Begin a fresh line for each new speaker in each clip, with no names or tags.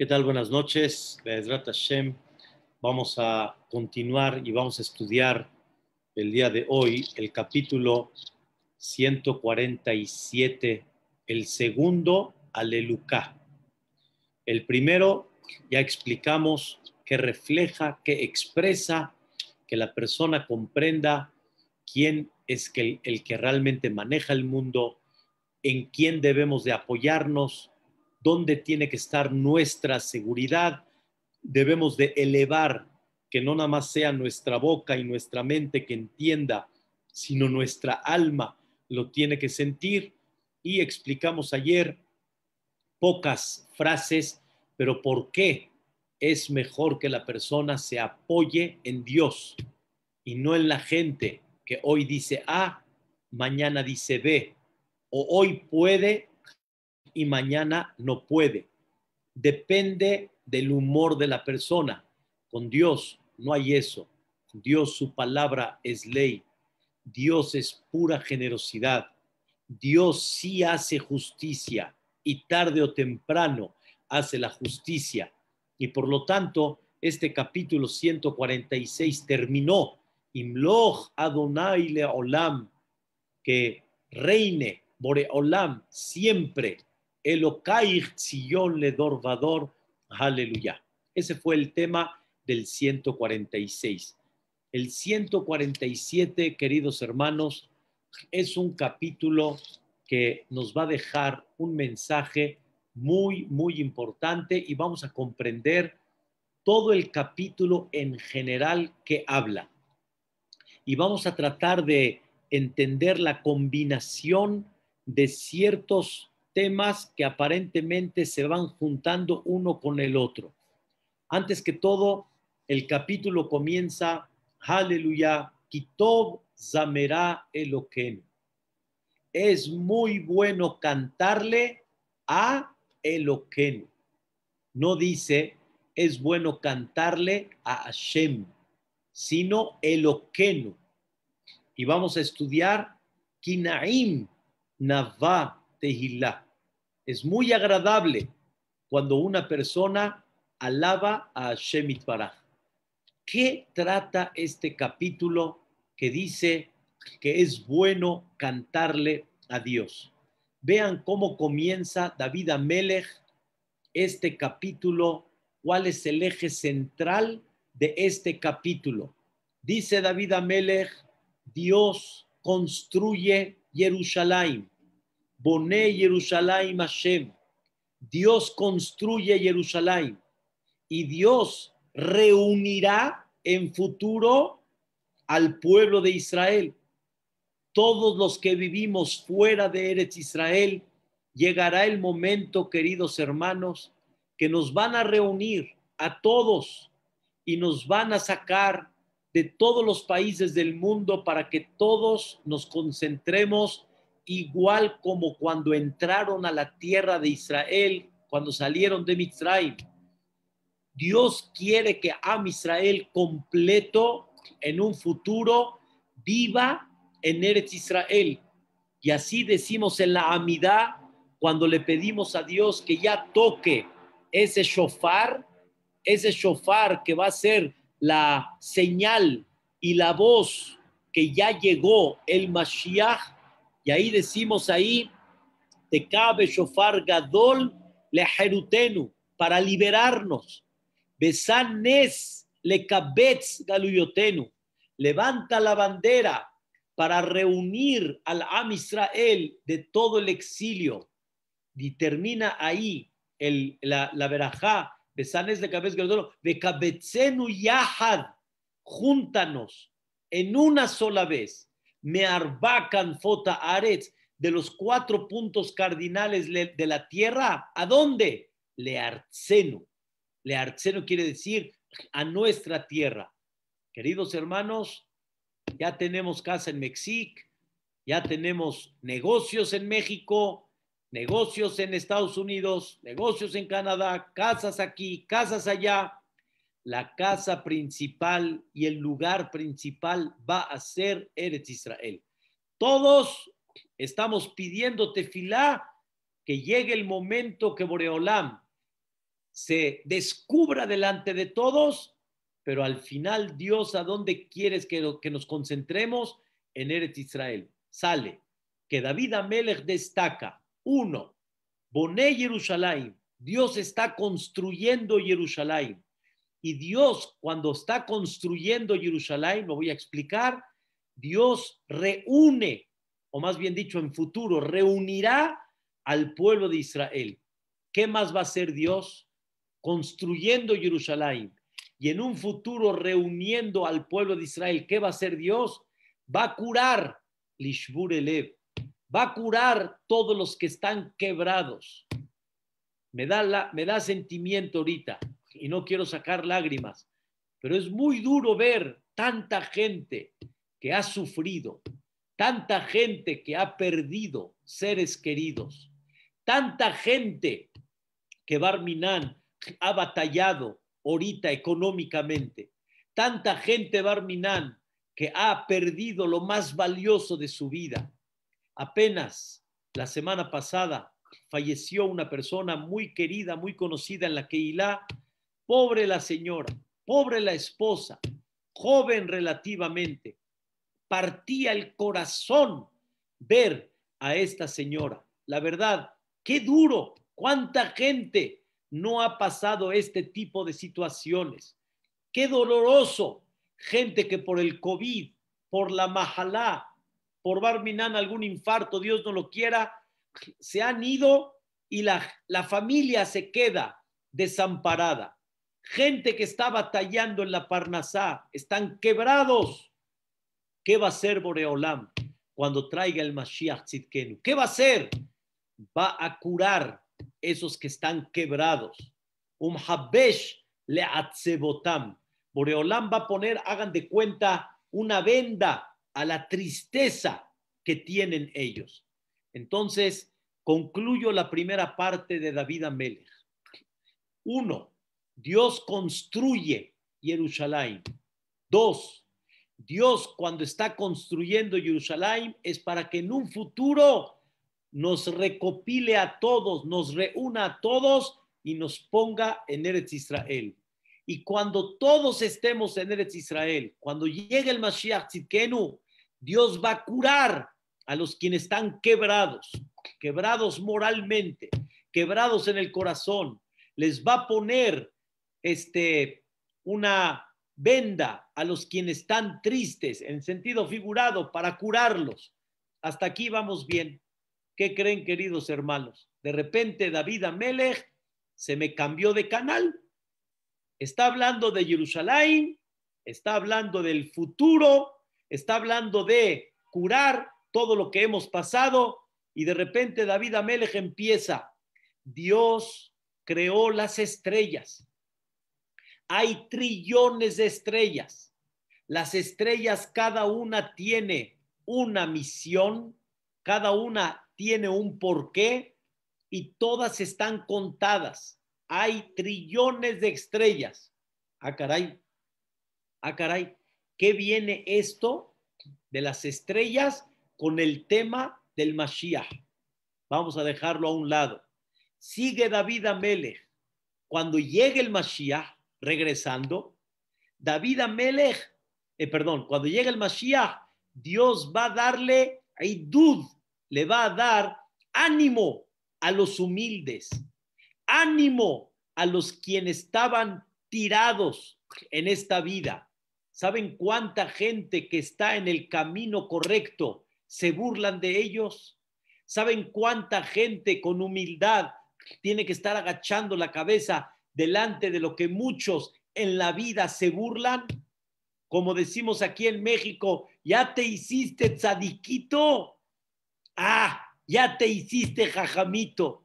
¿Qué tal? Buenas noches. Vamos a continuar y vamos a estudiar el día de hoy el capítulo 147, el segundo Aleluca. El primero ya explicamos que refleja, que expresa, que la persona comprenda quién es el, el que realmente maneja el mundo, en quién debemos de apoyarnos, dónde tiene que estar nuestra seguridad. Debemos de elevar que no nada más sea nuestra boca y nuestra mente que entienda, sino nuestra alma lo tiene que sentir. Y explicamos ayer pocas frases, pero ¿por qué es mejor que la persona se apoye en Dios y no en la gente que hoy dice A, mañana dice B, o hoy puede y mañana no puede. Depende del humor de la persona. Con Dios no hay eso. Dios, su palabra es ley. Dios es pura generosidad. Dios sí hace justicia y tarde o temprano hace la justicia. Y por lo tanto, este capítulo 146 terminó. Imloch Adonai olam que reine olam siempre el sillón le Dorvador, aleluya. Ese fue el tema del 146. El 147, queridos hermanos, es un capítulo que nos va a dejar un mensaje muy, muy importante y vamos a comprender todo el capítulo en general que habla. Y vamos a tratar de entender la combinación de ciertos temas que aparentemente se van juntando uno con el otro. Antes que todo, el capítulo comienza, aleluya, Kitob Zamerá Eloqueno. Es muy bueno cantarle a Eloqueno. No dice, es bueno cantarle a Hashem, sino Eloqueno. Y vamos a estudiar Kinaim Navá es muy agradable cuando una persona alaba a Shemit Itbaraj. ¿Qué trata este capítulo que dice que es bueno cantarle a Dios? Vean cómo comienza David Amelech este capítulo, cuál es el eje central de este capítulo. Dice David Amelech, Dios construye Jerusalén. Boné Jerusalén Hashem. Dios construye Jerusalén y Dios reunirá en futuro al pueblo de Israel. Todos los que vivimos fuera de Eretz Israel, llegará el momento, queridos hermanos, que nos van a reunir a todos y nos van a sacar de todos los países del mundo para que todos nos concentremos igual como cuando entraron a la tierra de Israel, cuando salieron de Mitzrayim. Dios quiere que Am Israel completo en un futuro viva en Eretz Israel. Y así decimos en la amida cuando le pedimos a Dios que ya toque ese shofar, ese shofar que va a ser la señal y la voz que ya llegó el Mashiach y ahí decimos ahí, te cabe shofar gadol le para liberarnos. Besanes le cabetz galuyotenu, levanta la bandera para reunir al Am Israel de todo el exilio. Y termina ahí el, la, la verajá, besanes le cabetz gadol, y yahad, júntanos en una sola vez. Mearbacan Fota de los cuatro puntos cardinales de la tierra, ¿a dónde? le arzeno quiere decir a nuestra tierra. Queridos hermanos, ya tenemos casa en México, ya tenemos negocios en México, negocios en Estados Unidos, negocios en Canadá, casas aquí, casas allá la casa principal y el lugar principal va a ser Eretz Israel. Todos estamos pidiendo tefilá que llegue el momento que Boreolam se descubra delante de todos, pero al final Dios, ¿a dónde quieres que, que nos concentremos? En Eretz Israel. Sale que David Amelech destaca, uno, Boné Jerusalén, Dios está construyendo Jerusalén. Y Dios, cuando está construyendo Jerusalén, lo voy a explicar, Dios reúne, o más bien dicho, en futuro, reunirá al pueblo de Israel. ¿Qué más va a hacer Dios? Construyendo Jerusalén. Y en un futuro reuniendo al pueblo de Israel, ¿qué va a hacer Dios? Va a curar Lishbur Va a curar todos los que están quebrados. Me da, la, me da sentimiento ahorita y no quiero sacar lágrimas, pero es muy duro ver tanta gente que ha sufrido, tanta gente que ha perdido seres queridos, tanta gente que Barminán ha batallado ahorita económicamente, tanta gente Barminán que ha perdido lo más valioso de su vida. Apenas la semana pasada falleció una persona muy querida, muy conocida en la Keilah, pobre la señora, pobre la esposa, joven relativamente, partía el corazón ver a esta señora. La verdad, qué duro, cuánta gente no ha pasado este tipo de situaciones. Qué doloroso, gente que por el COVID, por la majalá, por Barminan, algún infarto, Dios no lo quiera, se han ido y la, la familia se queda desamparada gente que está batallando en la Parnasá, están quebrados. ¿Qué va a hacer Boreolam cuando traiga el Mashiach Tzidkenu? ¿Qué va a hacer? Va a curar esos que están quebrados. Um habesh le atzebotam. Boreolam va a poner, hagan de cuenta, una venda a la tristeza que tienen ellos. Entonces, concluyo la primera parte de David Amelech. Uno, Dios construye Jerusalén. Dos, Dios cuando está construyendo Jerusalén es para que en un futuro nos recopile a todos, nos reúna a todos y nos ponga en Eretz Israel. Y cuando todos estemos en Eretz Israel, cuando llegue el Mashiach Tzidkenu, Dios va a curar a los quienes están quebrados, quebrados moralmente, quebrados en el corazón. Les va a poner este, una venda a los quienes están tristes en sentido figurado para curarlos. Hasta aquí vamos bien. ¿Qué creen, queridos hermanos? De repente David Amelech se me cambió de canal. Está hablando de Jerusalén, está hablando del futuro, está hablando de curar todo lo que hemos pasado y de repente David Amelech empieza. Dios creó las estrellas hay trillones de estrellas. Las estrellas cada una tiene una misión, cada una tiene un porqué y todas están contadas. Hay trillones de estrellas. Ah, caray. Ah, caray. ¿Qué viene esto de las estrellas con el tema del Mashiach? Vamos a dejarlo a un lado. Sigue David Amelech. Cuando llegue el Mashiach, regresando, David Amelech, eh, perdón, cuando llega el Mashiach, Dios va a darle dud le va a dar ánimo a los humildes, ánimo a los quienes estaban tirados en esta vida. ¿Saben cuánta gente que está en el camino correcto se burlan de ellos? ¿Saben cuánta gente con humildad tiene que estar agachando la cabeza delante de lo que muchos en la vida se burlan? Como decimos aquí en México, ya te hiciste tzadiquito. Ah, ya te hiciste jajamito.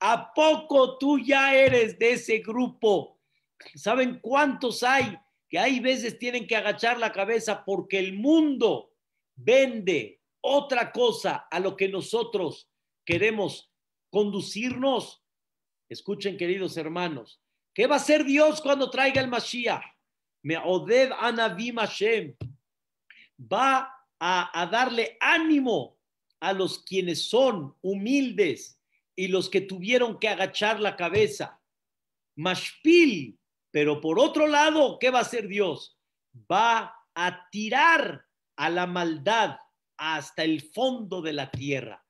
¿A poco tú ya eres de ese grupo? ¿Saben cuántos hay? Que hay veces tienen que agachar la cabeza porque el mundo vende otra cosa a lo que nosotros queremos conducirnos. Escuchen, queridos hermanos, ¿qué va a hacer Dios cuando traiga el Mashiach? Me oded anavim Hashem. Va a, a darle ánimo a los quienes son humildes y los que tuvieron que agachar la cabeza. Mashpil, pero por otro lado, ¿qué va a hacer Dios? Va a tirar a la maldad hasta el fondo de la tierra.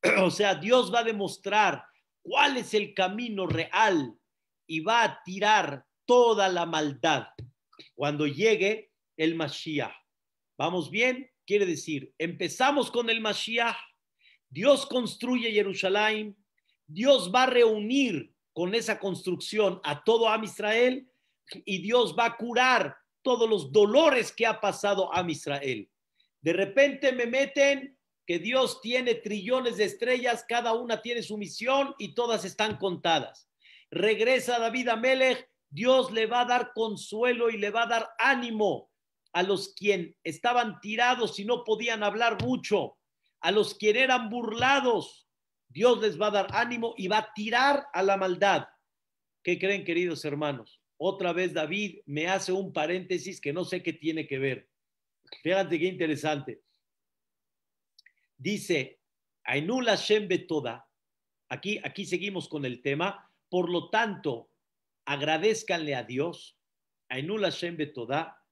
O sea, Dios va a demostrar cuál es el camino real y va a tirar toda la maldad cuando llegue el Mashiach. ¿Vamos bien? Quiere decir, empezamos con el Mashiach, Dios construye Jerusalén, Dios va a reunir con esa construcción a todo Am Israel y Dios va a curar todos los dolores que ha pasado a Israel. De repente me meten que Dios tiene trillones de estrellas, cada una tiene su misión y todas están contadas. Regresa David a Melech, Dios le va a dar consuelo y le va a dar ánimo a los quien estaban tirados y no podían hablar mucho, a los quien eran burlados. Dios les va a dar ánimo y va a tirar a la maldad. ¿Qué creen, queridos hermanos? Otra vez David me hace un paréntesis que no sé qué tiene que ver. Fíjate qué interesante dice, Ainul Hashem toda aquí, aquí seguimos con el tema, por lo tanto, agradezcanle a Dios, Ainul Hashem toda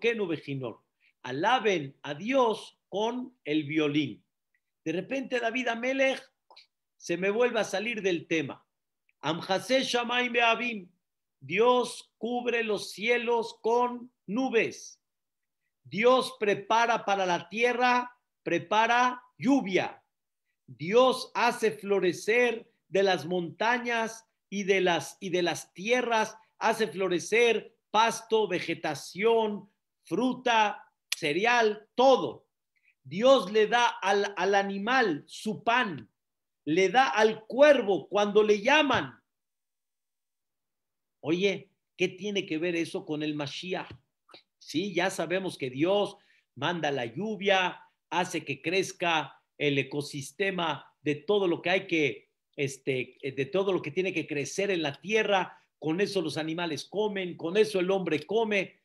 que no Vejinor, alaben a Dios con el violín. De repente David Amelech se me vuelve a salir del tema. Amhase Shamaim Abim: Dios cubre los cielos con nubes. Dios prepara para la tierra prepara lluvia. Dios hace florecer de las montañas y de las, y de las tierras, hace florecer pasto, vegetación, fruta, cereal, todo. Dios le da al, al animal su pan, le da al cuervo cuando le llaman. Oye, ¿qué tiene que ver eso con el Mashiach? Sí, ya sabemos que Dios manda la lluvia, hace que crezca el ecosistema de todo lo que hay que, este, eh, de todo lo que tiene que crecer en la tierra, con eso los animales comen, con eso el hombre come.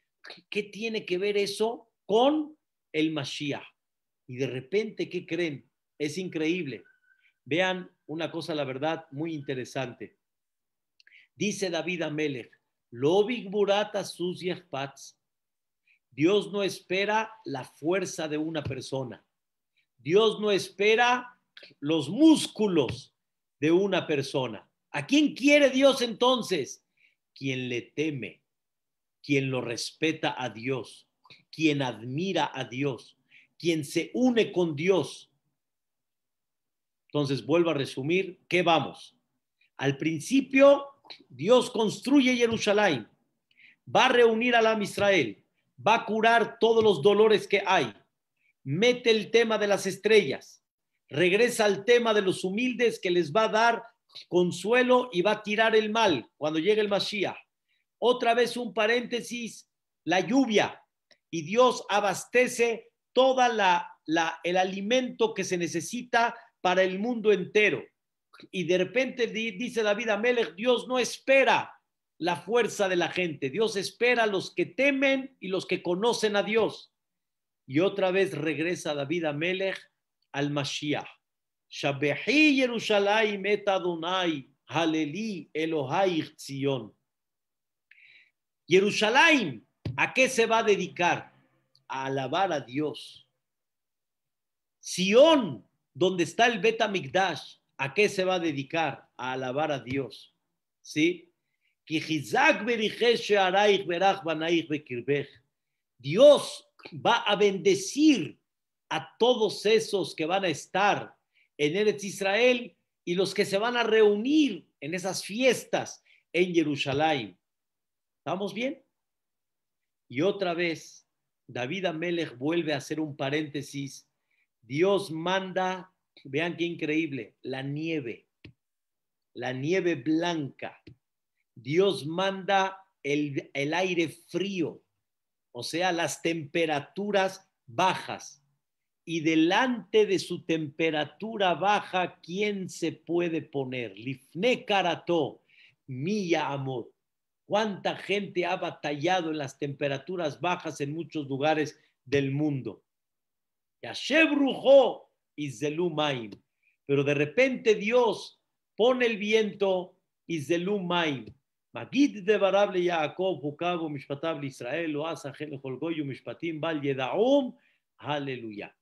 ¿Qué tiene que ver eso con el Mashiach? Y de repente, ¿qué creen? Es increíble. Vean una cosa, la verdad, muy interesante. Dice David Amelech, Lobig Burata sus Pats, Dios no espera la fuerza de una persona. Dios no espera los músculos de una persona. ¿A quién quiere Dios entonces? Quien le teme, quien lo respeta a Dios, quien admira a Dios, quien se une con Dios. Entonces, vuelvo a resumir, ¿qué vamos? Al principio, Dios construye Jerusalén, va a reunir a la Israel, va a curar todos los dolores que hay. Mete el tema de las estrellas, regresa al tema de los humildes que les va a dar consuelo y va a tirar el mal cuando llegue el Mashiach. Otra vez un paréntesis, la lluvia. Y Dios abastece toda la, el alimento que se necesita para el mundo entero. Y de repente dice David Amelech, Dios no espera la fuerza de la gente. Dios espera a los que temen y los que conocen a Dios. Y otra vez regresa David a Melech al Mashiach. shabbe'hi Yerushalayim et Adonai, Haleli Elohai Zion. Yerushalayim, ¿a qué se va a dedicar? A alabar a Dios. Sion, donde está el Beta ¿a qué se va a dedicar? A alabar a Dios. ¿Sí? Dios va a bendecir a todos esos que van a estar en Eretz Israel y los que se van a reunir en esas fiestas en Jerusalén. ¿Estamos bien? Y otra vez, David Amelech vuelve a hacer un paréntesis. Dios manda, vean qué increíble, la nieve, la nieve blanca Dios manda el, aire frío, o sea, las temperaturas bajas. Y delante de su temperatura baja, ¿quién se puede poner? Lifne Karató, Milla Amor. ¿Cuánta gente ha batallado en las temperaturas bajas en muchos lugares del mundo? Yashebrujo maim. Pero de repente Dios pone el viento maim. Magid de Israel, Aleluya.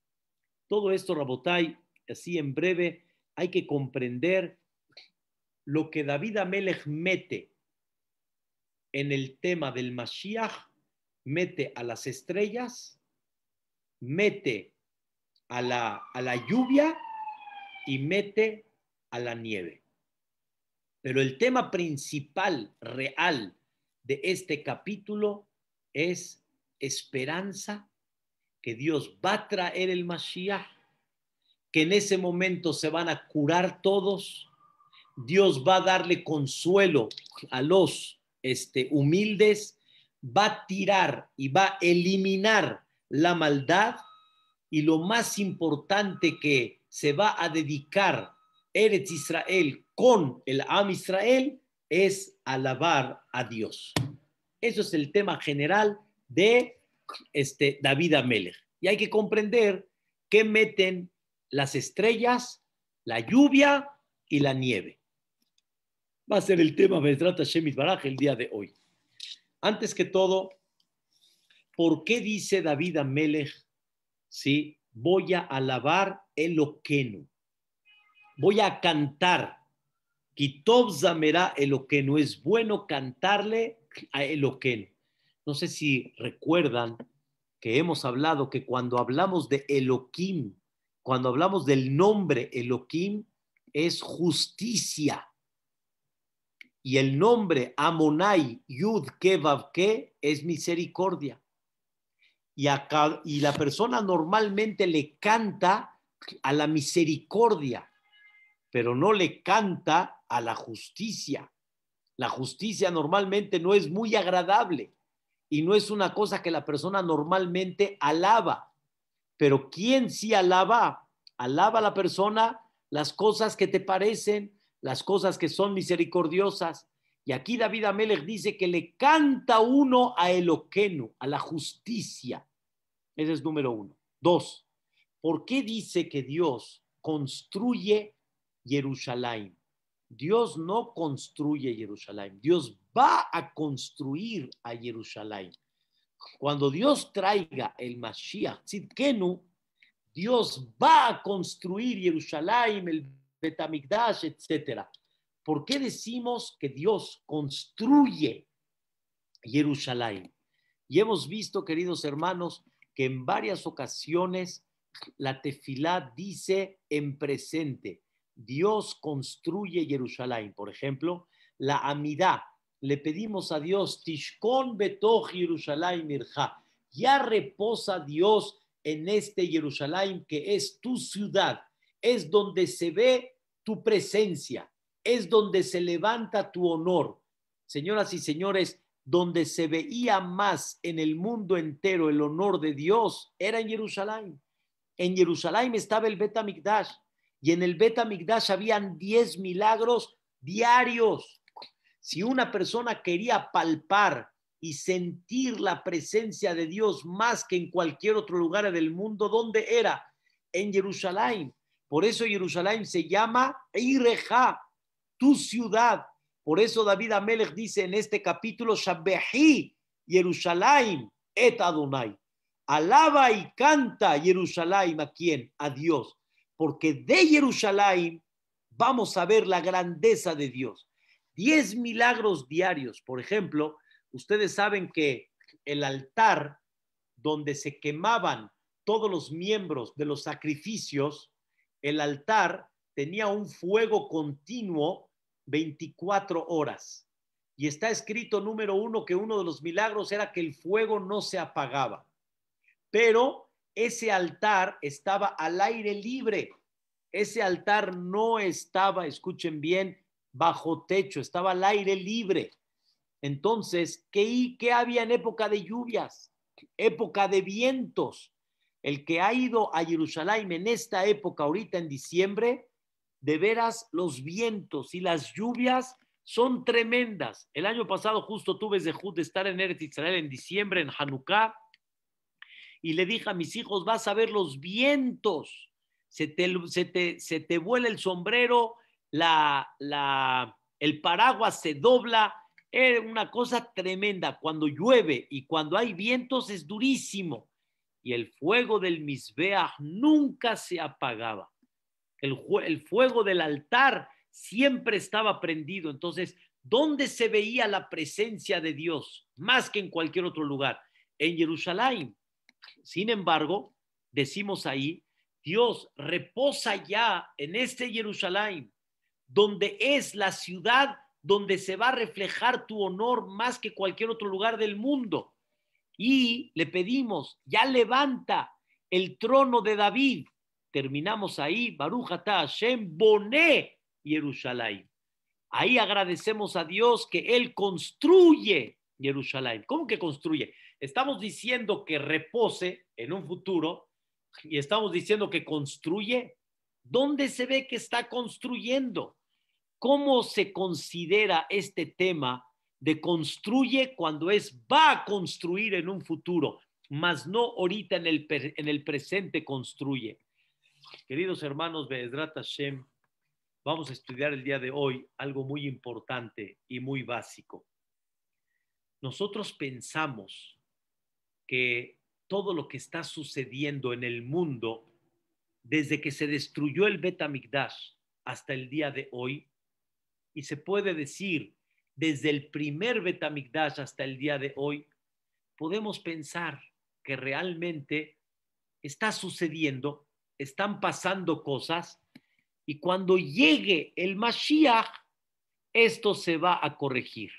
Todo esto, Rabotai, así en breve, hay que comprender lo que David Amelech mete en el tema del Mashiach, mete a las estrellas, mete a la, a la lluvia y mete a la nieve. Pero el tema principal, real, de este capítulo es esperanza que Dios va a traer el Mashiach, que en ese momento se van a curar todos, Dios va a darle consuelo a los este, humildes, va a tirar y va a eliminar la maldad y lo más importante que se va a dedicar Eretz Israel con el Am Israel es alabar a Dios. Eso es el tema general de este David Amelech. Y hay que comprender qué meten las estrellas, la lluvia y la nieve. Va a ser el tema trata Shemit Baraj el día de hoy. Antes que todo, ¿por qué dice David Amelech, sí, voy a alabar el Okenu? Voy a cantar lo que no es bueno cantarle a Eloqueno. No sé si recuerdan que hemos hablado que cuando hablamos de eloquim, cuando hablamos del nombre Eloquín es justicia. Y el nombre Amonai Yud Kevavke es misericordia. Y, acá, y la persona normalmente le canta a la misericordia, pero no le canta a la justicia. La justicia normalmente no es muy agradable y no es una cosa que la persona normalmente alaba. Pero ¿quién sí alaba? Alaba a la persona las cosas que te parecen, las cosas que son misericordiosas. Y aquí David Amelech dice que le canta uno a Eloqueno, a la justicia. Ese es número uno. Dos, ¿por qué dice que Dios construye Jerusalén? Dios no construye Jerusalén, Dios va a construir a Jerusalén. Cuando Dios traiga el Mashiach Tzidkenu, Dios va a construir Jerusalén, el Betamigdash, etc. ¿Por qué decimos que Dios construye Jerusalén? Y hemos visto, queridos hermanos, que en varias ocasiones la tefilá dice en presente. Dios construye Jerusalén. Por ejemplo, la amidad, Le pedimos a Dios, Tishkon Betoh Jerusalén Mirja. Ya reposa Dios en este Jerusalén que es tu ciudad. Es donde se ve tu presencia. Es donde se levanta tu honor. Señoras y señores, donde se veía más en el mundo entero el honor de Dios era en Jerusalén. En Jerusalén estaba el Betamigdash, y en el Beta Migdash habían 10 milagros diarios. Si una persona quería palpar y sentir la presencia de Dios más que en cualquier otro lugar del mundo, ¿dónde era? En Jerusalén. Por eso Jerusalén se llama Ireja, tu ciudad. Por eso David Amelech dice en este capítulo, Shabbehi, Jerusalén, et Adonai. Alaba y canta Jerusalén, ¿a quién? A Dios porque de Jerusalén vamos a ver la grandeza de Dios. Diez milagros diarios, por ejemplo, ustedes saben que el altar donde se quemaban todos los miembros de los sacrificios, el altar tenía un fuego continuo 24 horas. Y está escrito número uno que uno de los milagros era que el fuego no se apagaba. Pero ese altar estaba al aire libre. Ese altar no estaba, escuchen bien, bajo techo, estaba al aire libre. Entonces, ¿qué, qué había en época de lluvias? Época de vientos. El que ha ido a Jerusalén en esta época, ahorita en diciembre, de veras los vientos y las lluvias son tremendas. El año pasado justo tuve de estar en Eretz Israel en diciembre, en Hanukkah, y le dije a mis hijos, vas a ver los vientos, se te, se te, vuela el sombrero, la, la, el paraguas se dobla, Era una cosa tremenda. Cuando llueve y cuando hay vientos es durísimo. Y el fuego del misbeach nunca se apagaba. El, el fuego del altar siempre estaba prendido. Entonces, ¿dónde se veía la presencia de Dios? Más que en cualquier otro lugar. En Jerusalén, sin embargo, decimos ahí, Dios reposa ya en este Jerusalén, donde es la ciudad donde se va a reflejar tu honor más que cualquier otro lugar del mundo. Y le pedimos, ya levanta el trono de David. Terminamos ahí, Baruch Hashem, Boné, Jerusalén. Ahí agradecemos a Dios que Él construye Jerusalén. ¿Cómo que construye? Estamos diciendo que repose en un futuro y estamos diciendo que construye. ¿Dónde se ve que está construyendo? ¿Cómo se considera este tema de construye cuando es va a construir en un futuro, más no ahorita en el, presente construye? Queridos hermanos, vamos a estudiar el día de hoy algo muy importante y muy básico. Nosotros pensamos todo lo que está sucediendo en el mundo desde que se destruyó el Betamigdash hasta el día de hoy, y se puede decir desde el primer Betamigdash hasta el día de hoy, podemos pensar que realmente está sucediendo, están pasando cosas, y cuando llegue el Mashiach, esto se va a corregir.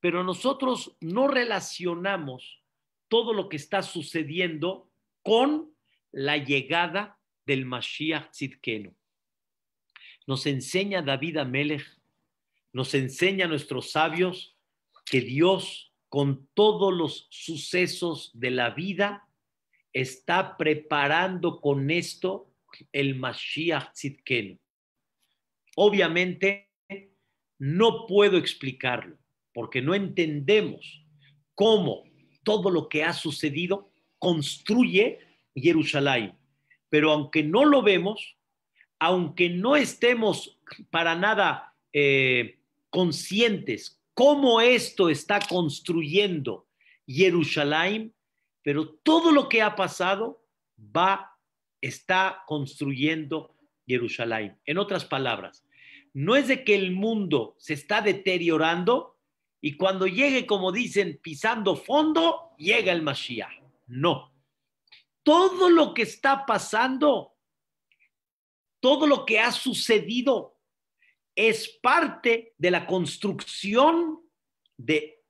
Pero nosotros no relacionamos todo lo que está sucediendo con la llegada del Mashiach Tzidkenu. Nos enseña David Amelech, nos enseña nuestros sabios que Dios, con todos los sucesos de la vida, está preparando con esto el Mashiach Tzidkenu. Obviamente, no puedo explicarlo, porque no entendemos cómo todo lo que ha sucedido construye Jerusalén. Pero aunque no lo vemos, aunque no estemos para nada eh, conscientes cómo esto está construyendo Jerusalén, pero todo lo que ha pasado va, está construyendo Jerusalén. En otras palabras, no es de que el mundo se está deteriorando, y cuando llegue, como dicen, pisando fondo, llega el Mashiach. No. Todo lo que está pasando, todo lo que ha sucedido, es parte de la construcción de,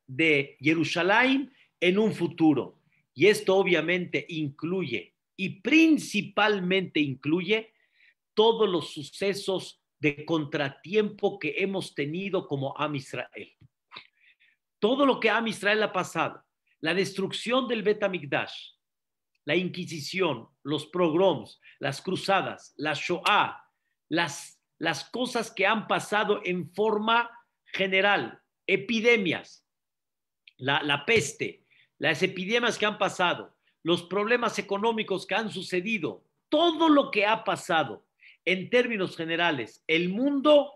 Jerusalén en un futuro. Y esto obviamente incluye y principalmente incluye todos los sucesos de contratiempo que hemos tenido como Am Israel todo lo que ha ha pasado, la destrucción del Betamigdash, la Inquisición, los pogroms, las cruzadas, la Shoah, las, las cosas que han pasado en forma general, epidemias, la, la peste, las epidemias que han pasado, los problemas económicos que han sucedido, todo lo que ha pasado en términos generales, el mundo,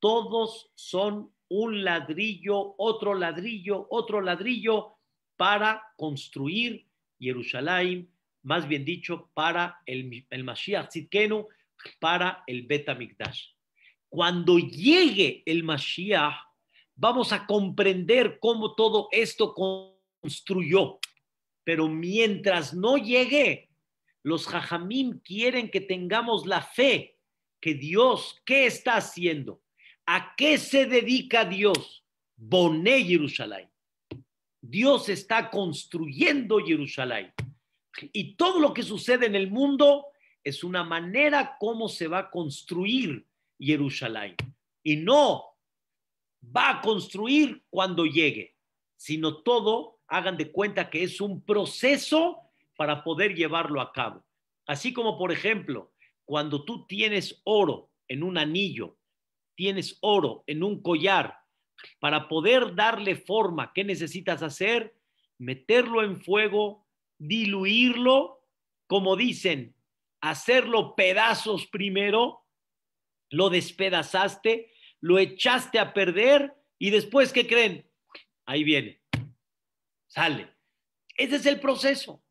todos son un ladrillo, otro ladrillo, otro ladrillo para construir Jerusalén, más bien dicho, para el, el Mashiach para el Betamikdash. Cuando llegue el Mashiach, vamos a comprender cómo todo esto construyó. Pero mientras no llegue, los jajamim quieren que tengamos la fe que Dios, ¿qué está haciendo? ¿A qué se dedica Dios? Boné Jerusalén. Dios está construyendo Jerusalén. Y todo lo que sucede en el mundo es una manera como se va a construir Jerusalén. Y no va a construir cuando llegue, sino todo, hagan de cuenta que es un proceso para poder llevarlo a cabo. Así como, por ejemplo, cuando tú tienes oro en un anillo tienes oro en un collar, para poder darle forma, ¿qué necesitas hacer? Meterlo en fuego, diluirlo, como dicen, hacerlo pedazos primero, lo despedazaste, lo echaste a perder y después, ¿qué creen? Ahí viene, sale. Ese es el proceso,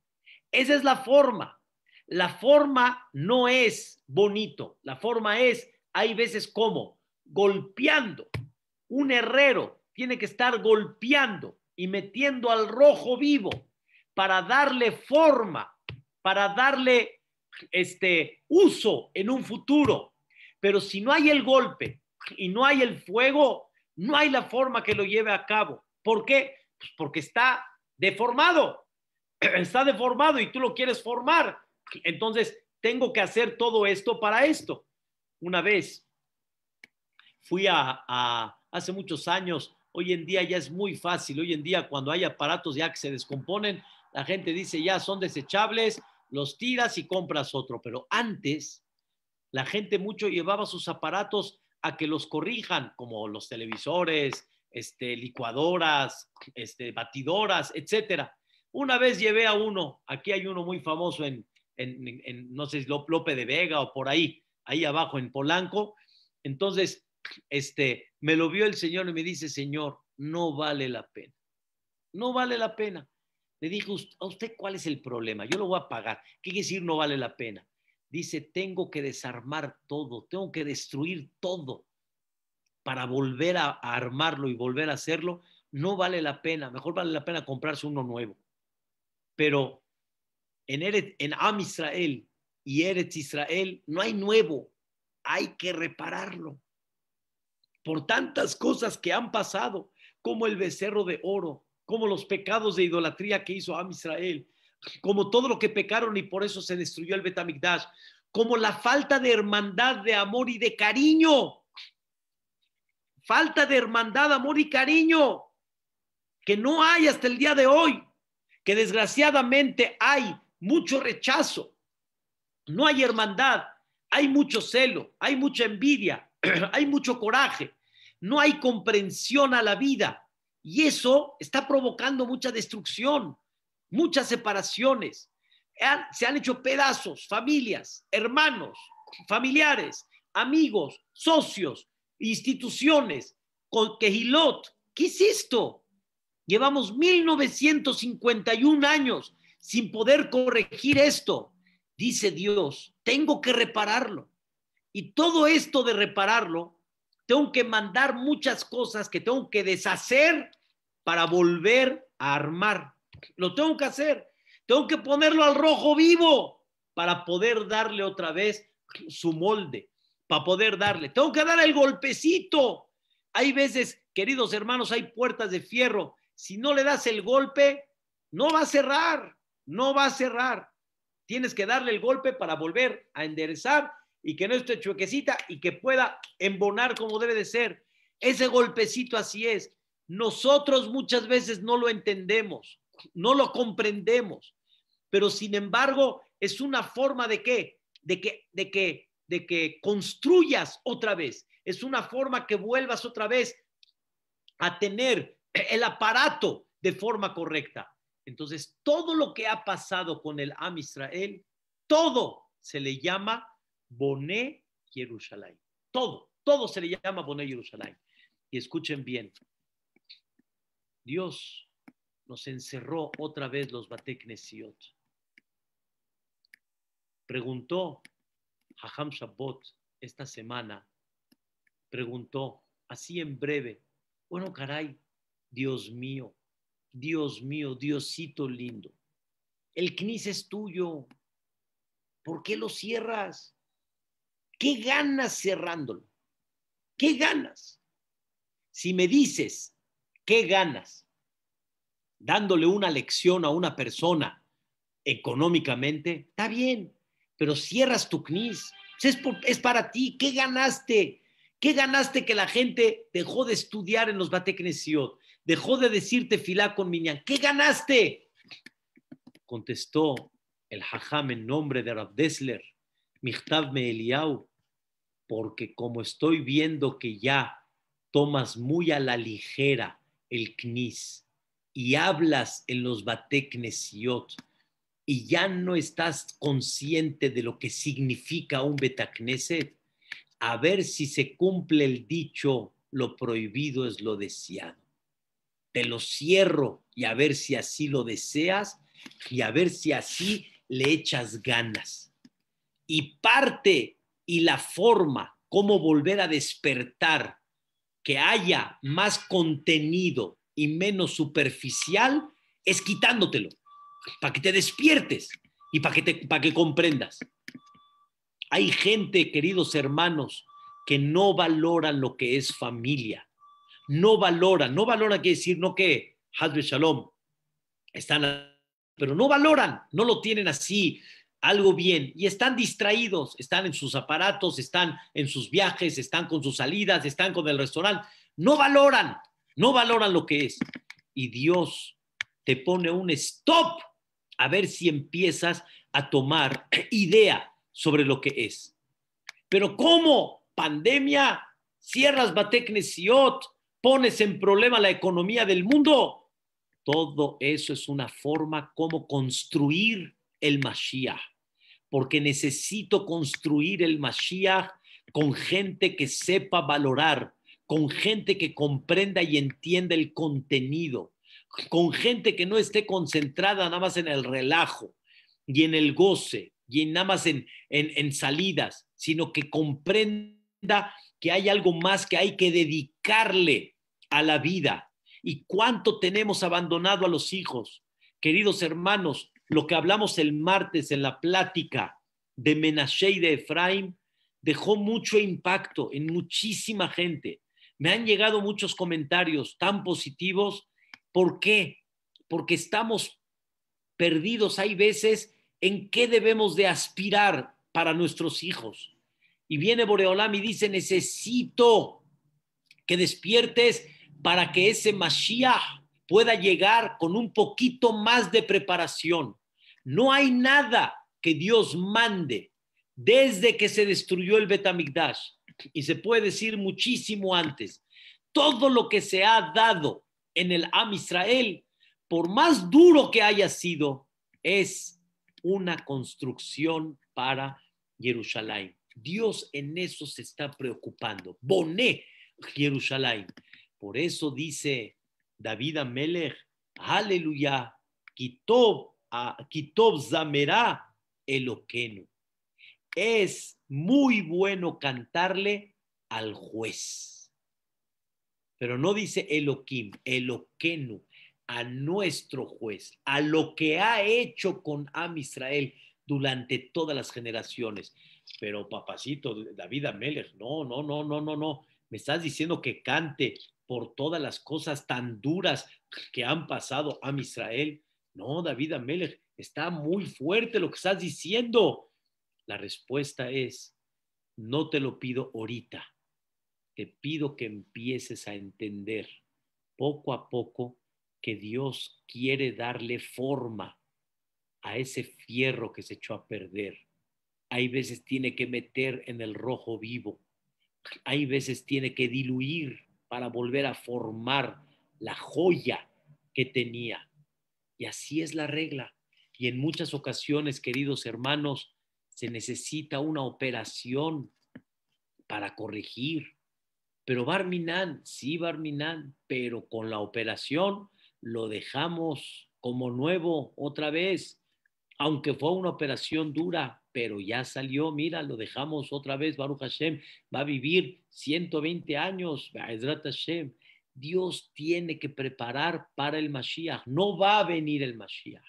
esa es la forma. La forma no es bonito, la forma es, hay veces como golpeando. Un herrero tiene que estar golpeando y metiendo al rojo vivo para darle forma, para darle este uso en un futuro. Pero si no hay el golpe y no hay el fuego, no hay la forma que lo lleve a cabo. ¿Por qué? Pues porque está deformado. Está deformado y tú lo quieres formar. Entonces, tengo que hacer todo esto para esto. Una vez fui a, hace muchos años, hoy en día ya es muy fácil, hoy en día cuando hay aparatos ya que se descomponen, la gente dice ya son desechables, los tiras y compras otro, pero antes la gente mucho llevaba sus aparatos a que los corrijan, como los televisores, este, licuadoras, este, batidoras, etcétera. Una vez llevé a uno, aquí hay uno muy famoso en, en no sé si Lope de Vega o por ahí, ahí abajo en Polanco. Entonces este, me lo vio el Señor y me dice, Señor, no vale la pena. No vale la pena. Le dije, ¿a usted cuál es el problema? Yo lo voy a pagar. ¿Qué quiere decir no vale la pena? Dice, tengo que desarmar todo, tengo que destruir todo para volver a, armarlo y volver a hacerlo. No vale la pena. Mejor vale la pena comprarse uno nuevo. Pero en, en Am Israel y Eretz Israel no hay nuevo. Hay que repararlo por tantas cosas que han pasado, como el becerro de oro, como los pecados de idolatría que hizo Am Israel, como todo lo que pecaron y por eso se destruyó el Betamigdash, como la falta de hermandad, de amor y de cariño. Falta de hermandad, amor y cariño que no hay hasta el día de hoy, que desgraciadamente hay mucho rechazo, no hay hermandad, hay mucho celo, hay mucha envidia, hay mucho coraje, no hay comprensión a la vida y eso está provocando mucha destrucción, muchas separaciones. Se han hecho pedazos, familias, hermanos, familiares, amigos, socios, instituciones, con ¿Qué es esto? Llevamos 1951 años sin poder corregir esto. Dice Dios, tengo que repararlo. Y todo esto de repararlo, tengo que mandar muchas cosas que tengo que deshacer para volver a armar. Lo tengo que hacer. Tengo que ponerlo al rojo vivo para poder darle otra vez su molde, para poder darle. Tengo que dar el golpecito. Hay veces, queridos hermanos, hay puertas de fierro. Si no le das el golpe, no va a cerrar, no va a cerrar. Tienes que darle el golpe para volver a enderezar y que no esté chuequecita y que pueda embonar como debe de ser. Ese golpecito así es. Nosotros muchas veces no lo entendemos, no lo comprendemos, pero sin embargo es una forma de qué? De que, de que, de que construyas otra vez. Es una forma que vuelvas otra vez a tener el aparato de forma correcta. Entonces, todo lo que ha pasado con el Am Israel, todo se le llama Boné Jerusalén. Todo, todo se le llama Boné Jerusalén. Y escuchen bien, Dios nos encerró otra vez los Bateknesiot. Preguntó Haham Shabbat esta semana, preguntó así en breve, bueno, caray, Dios mío, Dios mío, Diosito lindo, el Knis es tuyo, ¿por qué lo cierras? ¿Qué ganas cerrándolo? ¿Qué ganas? Si me dices, ¿qué ganas? Dándole una lección a una persona económicamente, está bien, pero cierras tu CNIS. Pues es, para ti. ¿Qué ganaste? ¿Qué ganaste que la gente dejó de estudiar en los Bateknesiot? Dejó de decirte filá con Miñán. ¿Qué ganaste? Contestó el hajam en nombre de Rab Dessler, me porque como estoy viendo que ya tomas muy a la ligera el knis y hablas en los bateknesiot y ya no estás consciente de lo que significa un betakneset, a ver si se cumple el dicho, lo prohibido es lo deseado. Te lo cierro y a ver si así lo deseas y a ver si así le echas ganas. Y parte y la forma, como volver a despertar, que haya más contenido y menos superficial, es quitándotelo, para que te despiertes y para que, para que comprendas. Hay gente, queridos hermanos, que no valora lo que es familia. No valora, no valora quiere decir no que Hadre Shalom están, pero no valoran, no lo tienen así algo bien y están distraídos, están en sus aparatos, están en sus viajes, están con sus salidas, están con el restaurante, no valoran, no valoran lo que es. Y Dios te pone un stop a ver si empiezas a tomar idea sobre lo que es. Pero ¿cómo? Pandemia, cierras Bateknesiot, pones en problema la economía del mundo. Todo eso es una forma como construir el Mashiach porque necesito construir el Mashiach con gente que sepa valorar, con gente que comprenda y entienda el contenido, con gente que no esté concentrada nada más en el relajo y en el goce y nada más en, en, en salidas, sino que comprenda que hay algo más que hay que dedicarle a la vida y cuánto tenemos abandonado a los hijos. Queridos hermanos, lo que hablamos el martes en la plática de Menashe y de Efraim dejó mucho impacto en muchísima gente. Me han llegado muchos comentarios tan positivos. ¿Por qué? Porque estamos perdidos. Hay veces en qué debemos de aspirar para nuestros hijos. Y viene Boreolam y dice, necesito que despiertes para que ese Mashiach pueda llegar con un poquito más de preparación. No hay nada que Dios mande desde que se destruyó el Betamigdash, y se puede decir muchísimo antes, todo lo que se ha dado en el Am Israel, por más duro que haya sido, es una construcción para Jerusalén. Dios en eso se está preocupando. Boné Jerusalén. Por eso dice David Melech, aleluya, quitó a Kitov Zamerá Eloqueno. Es muy bueno cantarle al juez. Pero no dice Eloquim, Eloqueno, a nuestro juez, a lo que ha hecho con Am Israel durante todas las generaciones. Pero papacito, David Ameller, no, no, no, no, no, no. Me estás diciendo que cante por todas las cosas tan duras que han pasado a Israel. No, David Amelech, está muy fuerte lo que estás diciendo. La respuesta es, no te lo pido ahorita, te pido que empieces a entender poco a poco que Dios quiere darle forma a ese fierro que se echó a perder. Hay veces tiene que meter en el rojo vivo, hay veces tiene que diluir para volver a formar la joya que tenía. Y así es la regla. Y en muchas ocasiones, queridos hermanos, se necesita una operación para corregir. Pero Barminan, sí Barminan, pero con la operación lo dejamos como nuevo otra vez, aunque fue una operación dura, pero ya salió, mira, lo dejamos otra vez, Baruch Hashem va a vivir 120 años, Hashem, Dios tiene que preparar para el Mashiach. No va a venir el Mashiach.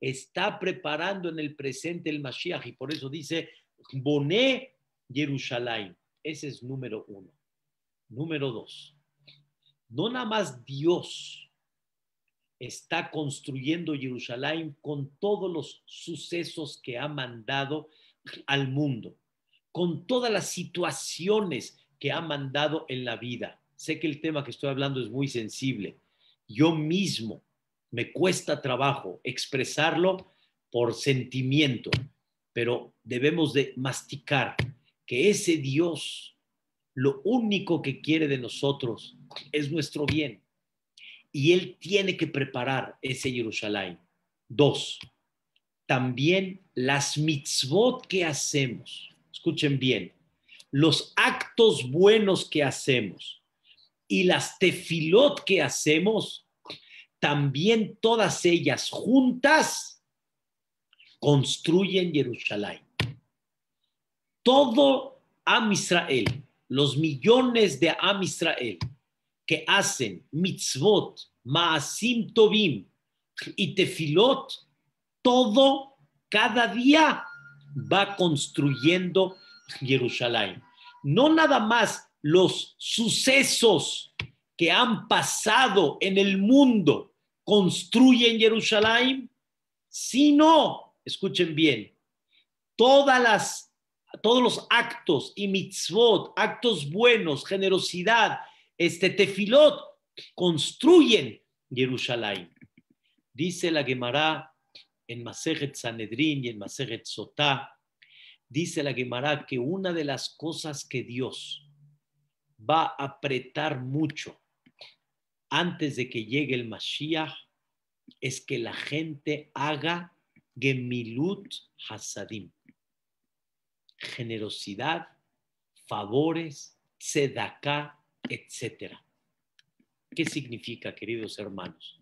Está preparando en el presente el Mashiach y por eso dice, Boné Jerusalén. Ese es número uno. Número dos. No nada más Dios está construyendo Jerusalén con todos los sucesos que ha mandado al mundo, con todas las situaciones que ha mandado en la vida sé que el tema que estoy hablando es muy sensible. Yo mismo me cuesta trabajo expresarlo por sentimiento, pero debemos de masticar que ese Dios lo único que quiere de nosotros es nuestro bien. Y Él tiene que preparar ese Jerusalén. Dos, también las mitzvot que hacemos. Escuchen bien, los actos buenos que hacemos y las tefilot que hacemos, también todas ellas juntas construyen Jerusalén. Todo Am Israel, los millones de Am Israel que hacen mitzvot, maasim tovim y tefilot, todo, cada día va construyendo Jerusalén. No nada más los sucesos que han pasado en el mundo construyen Jerusalén, sino, escuchen bien, todas las, todos los actos y mitzvot, actos buenos, generosidad, este tefilot, construyen Jerusalén. Dice la Gemara en Masejet Sanedrín y en Masejet Sotá, dice la Gemara que una de las cosas que Dios va a apretar mucho antes de que llegue el Mashiach es que la gente haga gemilut hasadim, generosidad, favores, sedaka, etc. ¿Qué significa, queridos hermanos?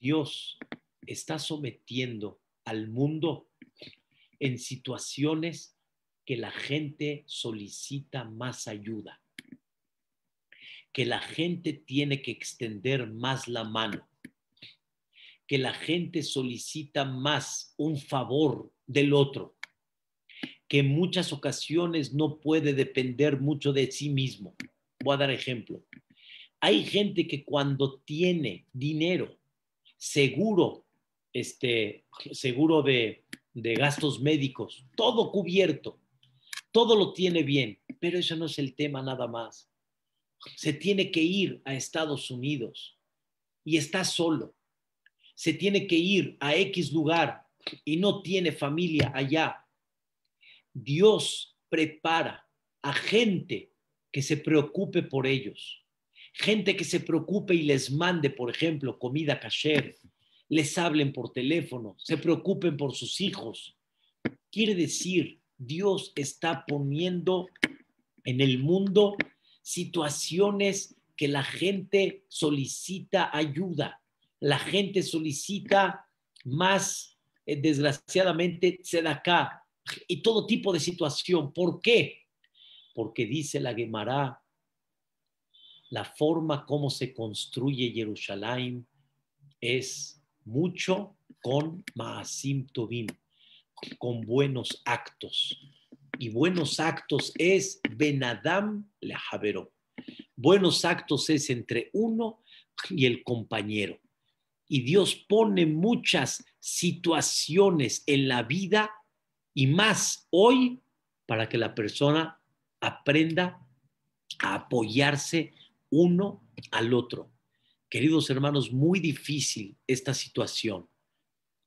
Dios está sometiendo al mundo en situaciones que la gente solicita más ayuda, que la gente tiene que extender más la mano, que la gente solicita más un favor del otro, que en muchas ocasiones no puede depender mucho de sí mismo. Voy a dar ejemplo. Hay gente que cuando tiene dinero seguro, este, seguro de, de gastos médicos, todo cubierto, todo lo tiene bien, pero eso no es el tema nada más. Se tiene que ir a Estados Unidos y está solo. Se tiene que ir a X lugar y no tiene familia allá. Dios prepara a gente que se preocupe por ellos, gente que se preocupe y les mande, por ejemplo, comida caché, les hablen por teléfono, se preocupen por sus hijos. Quiere decir Dios está poniendo en el mundo situaciones que la gente solicita ayuda, la gente solicita más, eh, desgraciadamente, acá y todo tipo de situación. ¿Por qué? Porque dice la Gemara, la forma como se construye Jerusalén es mucho con Maasim Tobim con buenos actos. Y buenos actos es Benadam le Javero. Buenos actos es entre uno y el compañero. Y Dios pone muchas situaciones en la vida y más hoy para que la persona aprenda a apoyarse uno al otro. Queridos hermanos, muy difícil esta situación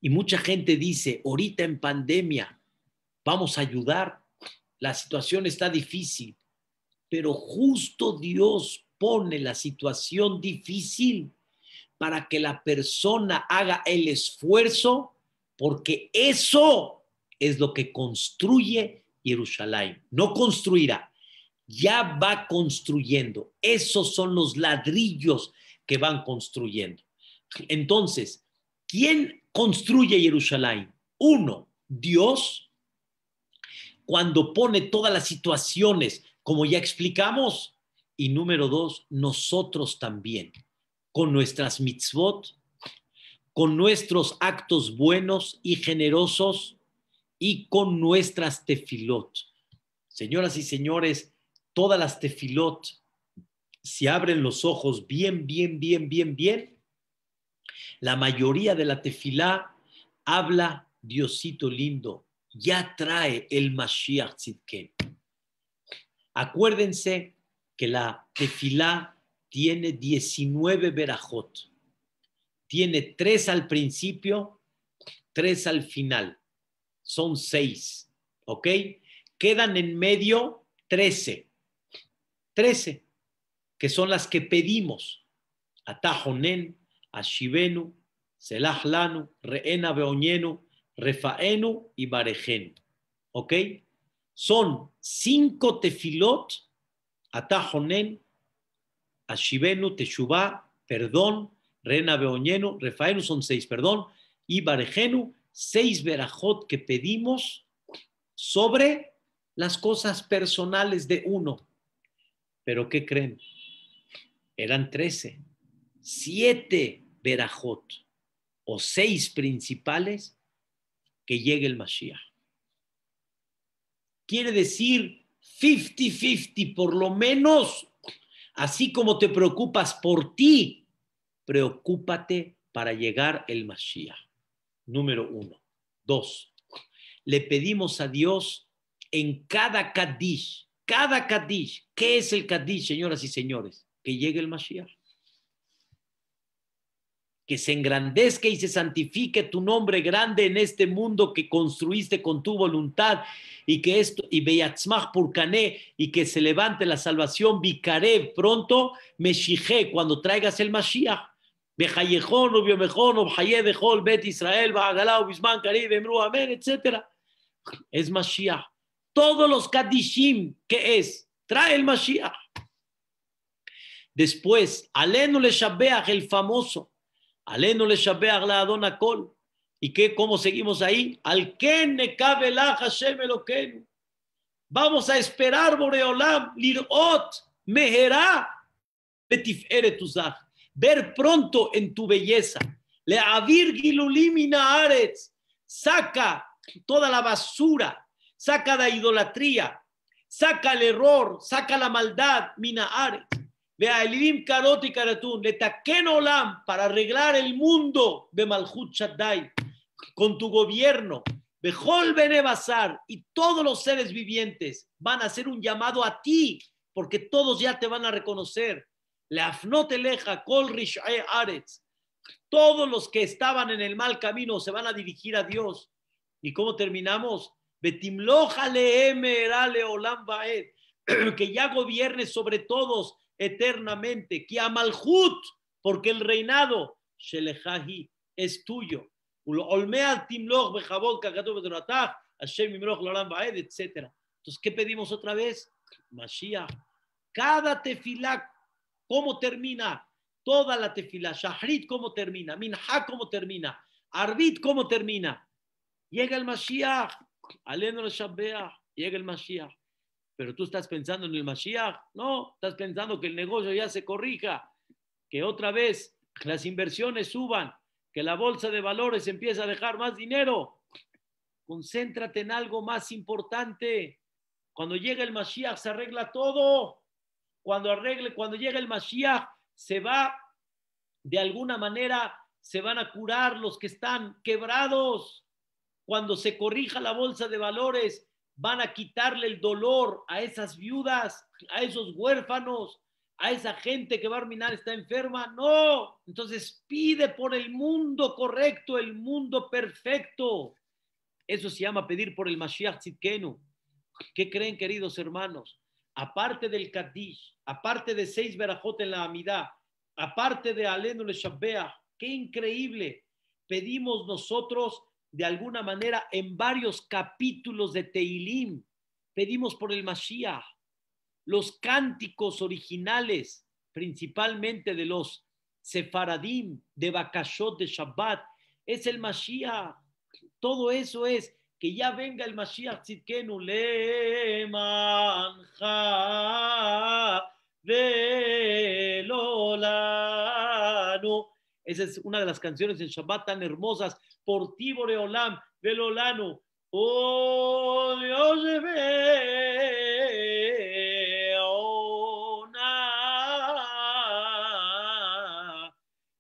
y mucha gente dice, ahorita en pandemia, vamos a ayudar, la situación está difícil, pero justo Dios pone la situación difícil para que la persona haga el esfuerzo, porque eso es lo que construye Jerusalén. No construirá, ya va construyendo. Esos son los ladrillos que van construyendo. Entonces, ¿quién construye Jerusalén. Uno, Dios, cuando pone todas las situaciones, como ya explicamos. Y número dos, nosotros también, con nuestras mitzvot, con nuestros actos buenos y generosos y con nuestras tefilot. Señoras y señores, todas las tefilot, si abren los ojos bien, bien, bien, bien, bien, la mayoría de la tefilá habla, Diosito lindo, ya trae el Mashiach Tzidken. Acuérdense que la tefilá tiene 19 verajot. Tiene tres al principio, tres al final. Son seis, ¿ok? Quedan en medio 13. 13, que son las que pedimos. Atajonen, Ashivenu, Selahlanu, Reena Refaenu y Barejenu. ¿Ok? Son cinco tefilot, Atajonen, Ashivenu, teshuvá, perdón, Reena Refaenu son seis, perdón, y Barejenu, seis verajot que pedimos sobre las cosas personales de uno. Pero ¿qué creen? Eran trece, siete Verajot o seis principales, que llegue el Mashiach. Quiere decir 50-50, por lo menos, así como te preocupas por ti, preocúpate para llegar el Mashiach. Número uno. Dos, le pedimos a Dios en cada Kadish, cada Kadish, ¿qué es el Kadish, señoras y señores? Que llegue el Mashiach que se engrandezca y se santifique tu nombre grande en este mundo que construiste con tu voluntad y que esto y Beyatzmach Purkané y que se levante la salvación Vicare pronto Meshije cuando traigas el Mashiach mejor o Biomejón Bet Israel Bagalao Bisman Karib Emru Amén etcétera es Mashiach todos los Kadishim que es trae el Mashiach después Alenu le el famoso no le a la dona col ¿Y qué? ¿Cómo seguimos ahí? Al cabe la Hashem Eloquenu. Vamos a esperar, Boreolam, Lirot, Meherá, Betifere Ver pronto en tu belleza. Le a Gilulimina ares. Saca toda la basura, saca la idolatría, saca el error, saca la maldad, Mina Vea, Elidim Karot y Karatun, Letaken Olam, para arreglar el mundo, de Bemalhut Shaddai, con tu gobierno, Bejol Benebazar, y todos los seres vivientes van a hacer un llamado a ti, porque todos ya te van a reconocer. Leafnot Eleja, Kol rishai Aretz, todos los que estaban en el mal camino se van a dirigir a Dios. ¿Y cómo terminamos? Betimloja le Olam Baed, que ya gobierne sobre todos eternamente. amalhut, porque el reinado, Shelejahi, es tuyo. olme Etcétera. Entonces, ¿qué pedimos otra vez? Mashiach. Cada tefilá, ¿cómo termina? Toda la tefilá. Shahrit, ¿cómo termina? Minha, ¿cómo termina? Arbit, ¿cómo termina? Llega el Mashiach. alén el Shabbeah. Llega el Mashiach. Pero tú estás pensando en el Mashiach, no, estás pensando que el negocio ya se corrija, que otra vez las inversiones suban, que la bolsa de valores empieza a dejar más dinero. Concéntrate en algo más importante. Cuando llega el Mashiach se arregla todo. Cuando arregle, cuando llega el Mashiach se va de alguna manera se van a curar los que están quebrados. Cuando se corrija la bolsa de valores, van a quitarle el dolor a esas viudas, a esos huérfanos, a esa gente que va a arminar está enferma. No, entonces pide por el mundo correcto, el mundo perfecto. Eso se llama pedir por el Mashiach Tzidkenu. ¿Qué creen, queridos hermanos? Aparte del Kadish, aparte de seis Berajot en la amida, aparte de Alenu Le qué increíble. Pedimos nosotros de alguna manera en varios capítulos de Teilim. Pedimos por el Mashiach. Los cánticos originales, principalmente de los Sefaradim, de Bakashot, de Shabbat, es el Mashiach. Todo eso es que ya venga el Mashiach de Lola. Esa es una de las canciones en Shabbat tan hermosas. Por ti, Boreolam, Velolano. Oh, Dios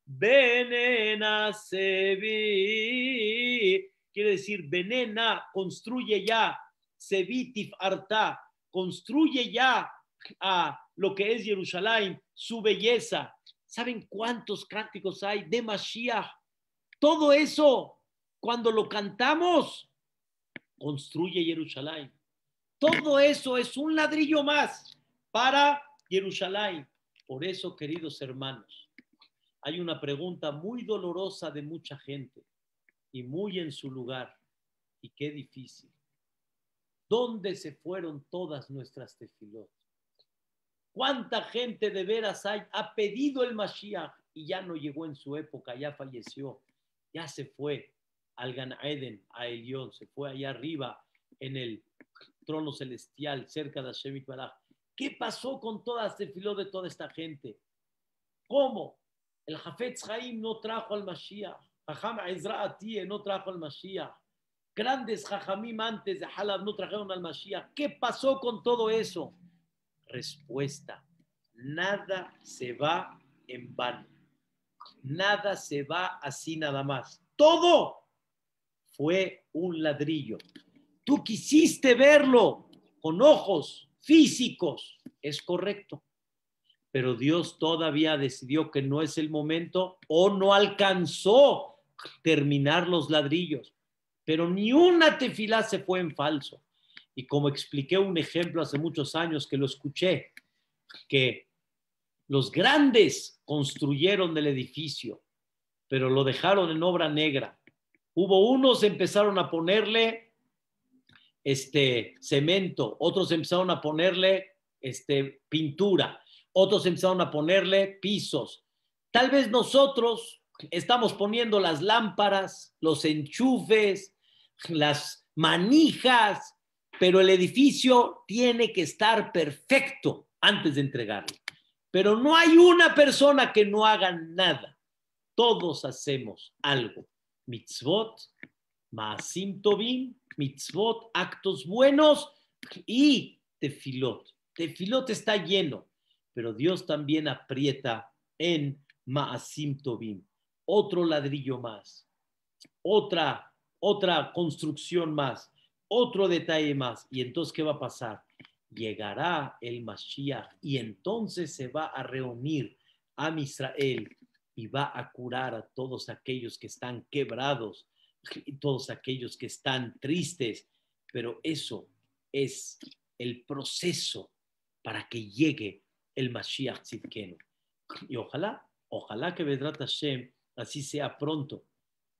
Venena sevi. Quiere decir, venena, construye ya. Sevitif arta, construye ya a lo que es Jerusalén, su belleza. ¿Saben cuántos cánticos hay de Mashiach? Todo eso, cuando lo cantamos, construye Jerusalén. Todo eso es un ladrillo más para Jerusalén. Por eso, queridos hermanos, hay una pregunta muy dolorosa de mucha gente y muy en su lugar. Y qué difícil. ¿Dónde se fueron todas nuestras tefilotas. ¿Cuánta gente de veras hay? Ha pedido el Mashiach y ya no llegó en su época, ya falleció, ya se fue al Gan Eden, a Elión, se fue allá arriba en el trono celestial, cerca de Hashem Baraj. ¿Qué pasó con toda este filo de toda esta gente? ¿Cómo? El Jafet Haim no trajo al Mashiach. Jajam Ezra Atie no trajo al Mashiach. Grandes Jajamim antes de Halab no trajeron al Mashiach. ¿Qué pasó con todo eso? respuesta. Nada se va en vano. Nada se va así nada más. Todo fue un ladrillo. Tú quisiste verlo con ojos físicos. Es correcto. Pero Dios todavía decidió que no es el momento o no alcanzó terminar los ladrillos. Pero ni una tefilá se fue en falso. Y como expliqué un ejemplo hace muchos años que lo escuché, que los grandes construyeron el edificio, pero lo dejaron en obra negra. Hubo unos que empezaron a ponerle este cemento, otros empezaron a ponerle este pintura, otros empezaron a ponerle pisos. Tal vez nosotros estamos poniendo las lámparas, los enchufes, las manijas, pero el edificio tiene que estar perfecto antes de entregarlo. Pero no hay una persona que no haga nada. Todos hacemos algo. Mitzvot, Maasim tovim, mitzvot, actos buenos y tefilot. Tefilot está lleno, pero Dios también aprieta en Maasim tovim. Otro ladrillo más, otra, otra construcción más otro detalle más. ¿Y entonces qué va a pasar? Llegará el Mashiach y entonces se va a reunir a Israel y va a curar a todos aquellos que están quebrados, y todos aquellos que están tristes. Pero eso es el proceso para que llegue el Mashiach Tzidkenu. Y ojalá, ojalá que Vedrat Hashem así sea pronto.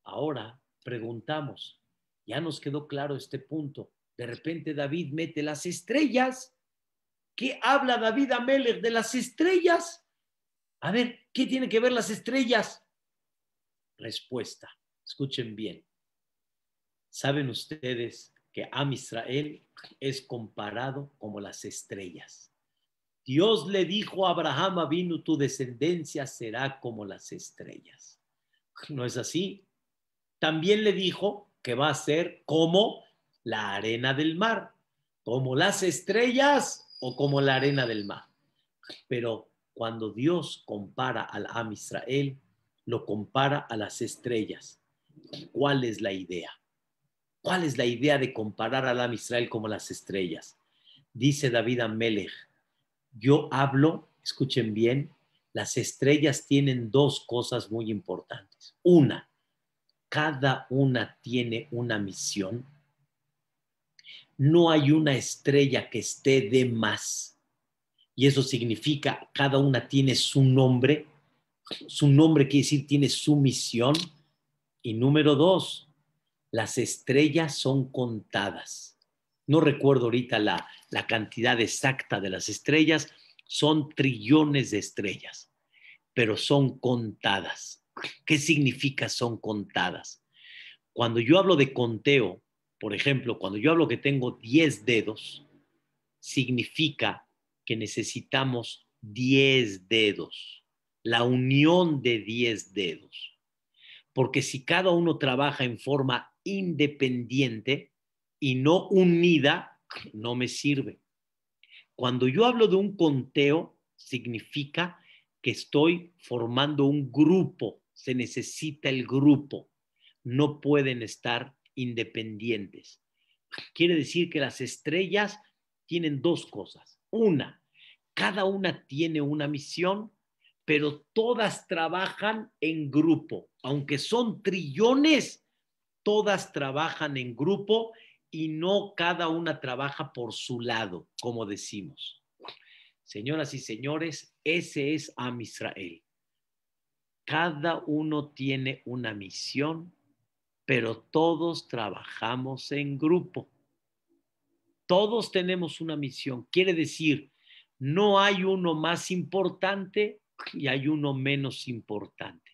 Ahora preguntamos, ya nos quedó claro este punto. De repente David mete las estrellas. ¿Qué habla David Amelech de las estrellas? A ver, ¿qué tiene que ver las estrellas? Respuesta. Escuchen bien. Saben ustedes que Am Israel es comparado como las estrellas. Dios le dijo a Abraham vino tu descendencia será como las estrellas. ¿No es así? También le dijo que va a ser como la arena del mar, como las estrellas o como la arena del mar. Pero cuando Dios compara al Am lo compara a las estrellas. ¿Cuál es la idea? ¿Cuál es la idea de comparar al Am como las estrellas? Dice David Amelech, yo hablo, escuchen bien, las estrellas tienen dos cosas muy importantes. Una, cada una tiene una misión. No hay una estrella que esté de más. Y eso significa, cada una tiene su nombre. Su nombre quiere decir, tiene su misión. Y número dos, las estrellas son contadas. No recuerdo ahorita la, la cantidad exacta de las estrellas. Son trillones de estrellas, pero son contadas ¿Qué significa son contadas? Cuando yo hablo de conteo, por ejemplo, cuando yo hablo que tengo 10 dedos, significa que necesitamos 10 dedos, la unión de 10 dedos. Porque si cada uno trabaja en forma independiente y no unida, no me sirve. Cuando yo hablo de un conteo, significa que estoy formando un grupo se necesita el grupo, no pueden estar independientes. Quiere decir que las estrellas tienen dos cosas. Una, cada una tiene una misión, pero todas trabajan en grupo. Aunque son trillones, todas trabajan en grupo y no cada una trabaja por su lado, como decimos. Señoras y señores, ese es Amisrael cada uno tiene una misión, pero todos trabajamos en grupo. Todos tenemos una misión. Quiere decir, no hay uno más importante y hay uno menos importante.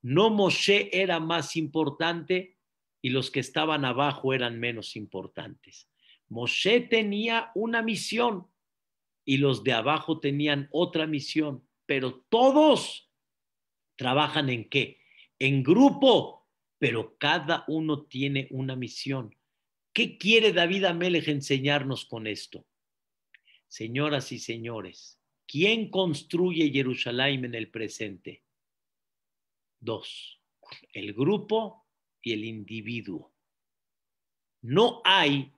No Moshe era más importante y los que estaban abajo eran menos importantes. Moshe tenía una misión y los de abajo tenían otra misión, pero todos trabajan en qué? En grupo, pero cada uno tiene una misión. ¿Qué quiere David Amelech enseñarnos con esto? Señoras y señores, ¿quién construye Jerusalén en el presente? Dos, el grupo y el individuo. No hay,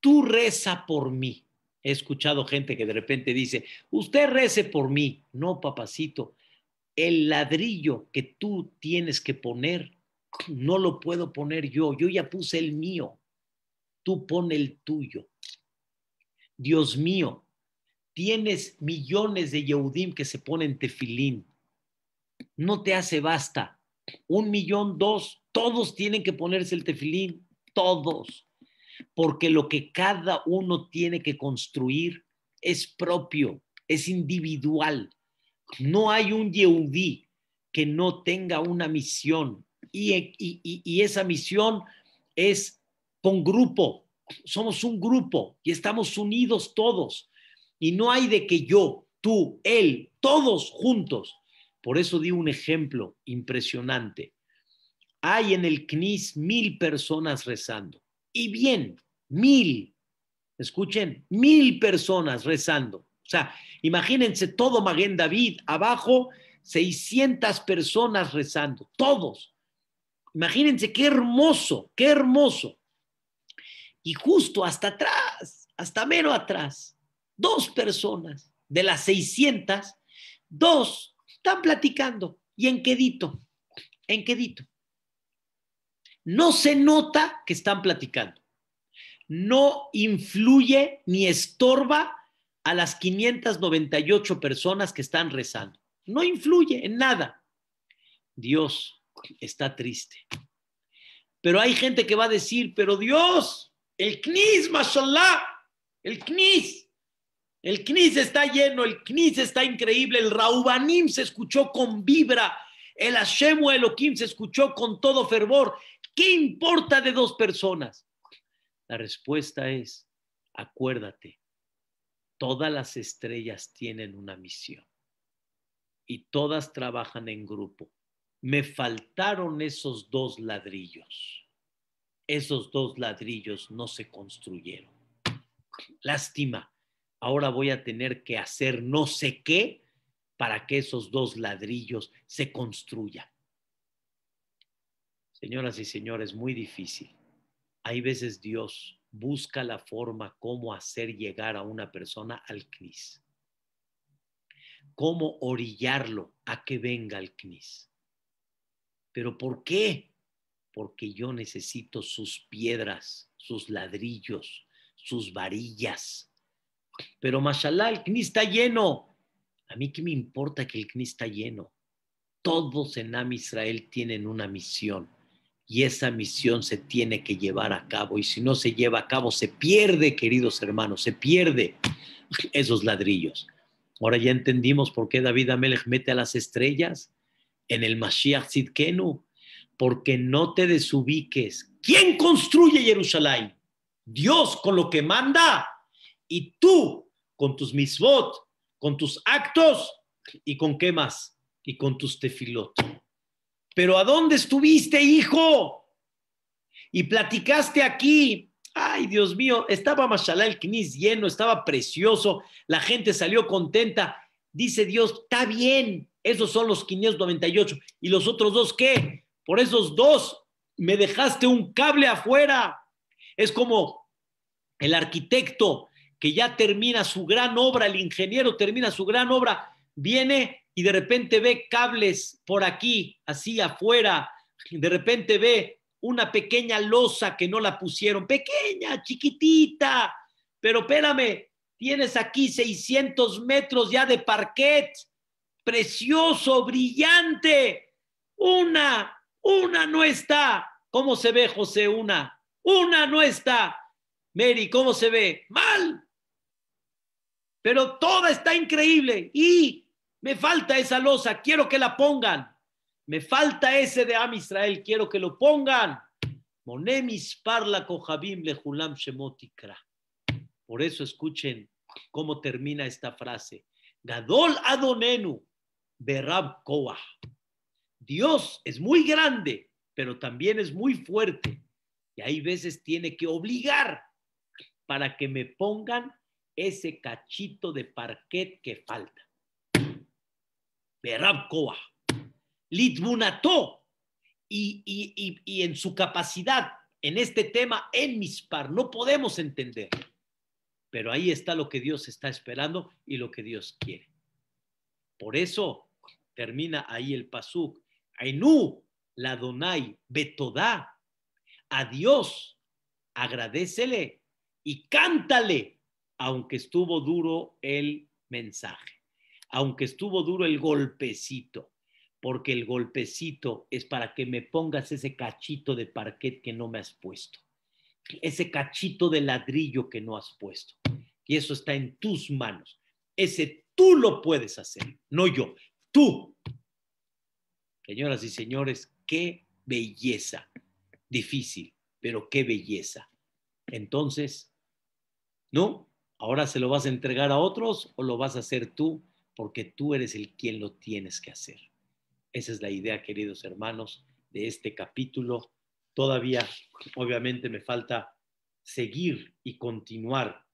tú reza por mí. He escuchado gente que de repente dice, usted rece por mí. No, papacito, el ladrillo que tú tienes que poner, no lo puedo poner yo, yo ya puse el mío, tú pon el tuyo. Dios mío, tienes millones de Yehudim que se ponen tefilín, no te hace basta, un millón, dos, todos tienen que ponerse el tefilín, todos, porque lo que cada uno tiene que construir es propio, es individual no hay un Yehudí que no tenga una misión y, esa misión es con grupo. Somos un grupo y estamos unidos todos. Y no hay de que yo, tú, él, todos juntos. Por eso di un ejemplo impresionante. Hay en el CNIS mil personas rezando. Y bien, mil. Escuchen, mil personas rezando. O sea, imagínense todo Maguen David, abajo 600 personas rezando, todos. Imagínense qué hermoso, qué hermoso. Y justo hasta atrás, hasta menos atrás, dos personas de las 600, dos están platicando. ¿Y en quedito? En quedito. No se nota que están platicando. No influye ni estorba a las 598 personas que están rezando. No influye en nada. Dios está triste. Pero hay gente que va a decir, pero Dios, el CNIS, mashallah, el knis. el knis está lleno, el knis está increíble, el Raubanim se escuchó con vibra, el Hashem se escuchó con todo fervor. ¿Qué importa de dos personas? La respuesta es, acuérdate todas las estrellas tienen una misión y todas trabajan en grupo. Me faltaron esos dos ladrillos. Esos dos ladrillos no se construyeron. Lástima, ahora voy a tener que hacer no sé qué para que esos dos ladrillos se construyan. Señoras y señores, muy difícil. Hay veces Dios busca la forma cómo hacer llegar a una persona al CNIS, cómo orillarlo a que venga al CNIS. ¿Pero por qué? Porque yo necesito sus piedras, sus ladrillos, sus varillas. Pero mashallah, el CNIS está lleno. A mí qué me importa que el CNIS está lleno. Todos en Am Israel tienen una misión y esa misión se tiene que llevar a cabo. Y si no se lleva a cabo, se pierde, queridos hermanos, se pierde esos ladrillos. Ahora ya entendimos por qué David Amelech mete a las estrellas en el Mashiach Zidkenu, porque no te desubiques. ¿Quién construye Jerusalén? Dios con lo que manda y tú con tus misbot, con tus actos y con qué más y con tus tefilot pero ¿a dónde estuviste, hijo? Y platicaste aquí. Ay, Dios mío, estaba Mashallah el Knis lleno, estaba precioso, la gente salió contenta. Dice Dios, está bien, esos son los 598. ¿Y los otros dos qué? Por esos dos me dejaste un cable afuera. Es como el arquitecto que ya termina su gran obra, el ingeniero termina su gran obra, viene y de repente ve cables por aquí, así afuera, de repente ve una pequeña losa que no la pusieron, pequeña, chiquitita, pero espérame, tienes aquí 600 metros ya de parquet, precioso, brillante, una, una no está. ¿Cómo se ve José? Una, una no está. Mary, ¿cómo se ve? Mal. Pero toda está increíble. ¿Y me falta esa losa, quiero que la pongan. Me falta ese de Am quiero que lo pongan. Monemis parla kohabim lejulam shemotikra. Por eso escuchen cómo termina esta frase. Gadol Adonenu berab Dios es muy grande, pero también es muy fuerte. Y hay veces tiene que obligar para que me pongan ese cachito de parquet que falta y, en su capacidad en este tema, en par no podemos entender. Pero ahí está lo que Dios está esperando y lo que Dios quiere. Por eso termina ahí el pasuk. Ainú, la Donai, Betodá, a Dios, agradecele y cántale, aunque estuvo duro el mensaje aunque estuvo duro el golpecito, porque el golpecito es para que me pongas ese cachito de parquet que no me has puesto, ese cachito de ladrillo que no has puesto. Y eso está en tus manos. Ese tú lo puedes hacer, no yo, tú. Señoras y señores, qué belleza. Difícil, pero qué belleza. Entonces, ¿no? ¿Ahora se lo vas a entregar a otros o lo vas a hacer tú? porque tú eres el quien lo tienes que hacer. Esa es la idea, queridos hermanos, de este capítulo. Todavía, obviamente, me falta seguir y continuar.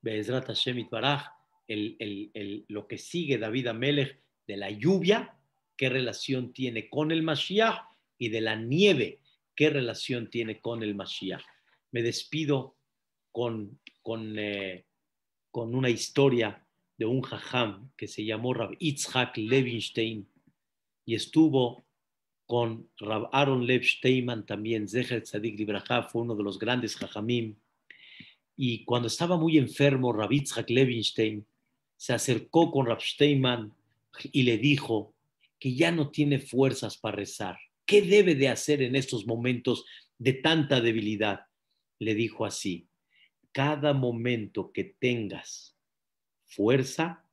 Be'ezrat Hashem Baraj, lo que sigue David Amelech de la lluvia, qué relación tiene con el Mashiach, y de la nieve, qué relación tiene con el Mashiach. Me despido con, con, eh, con una historia de un jajam que se llamó Rab Itzhak Levinstein y estuvo con Rab Aaron Lev Steinman también, Zeher Tzadik Libraja fue uno de los grandes jajamim. Y cuando estaba muy enfermo, Rab Itzhak Levinstein se acercó con Rab Steinman y le dijo que ya no tiene fuerzas para rezar. ¿Qué debe de hacer en estos momentos de tanta debilidad? Le dijo así, cada momento que tengas fuerza,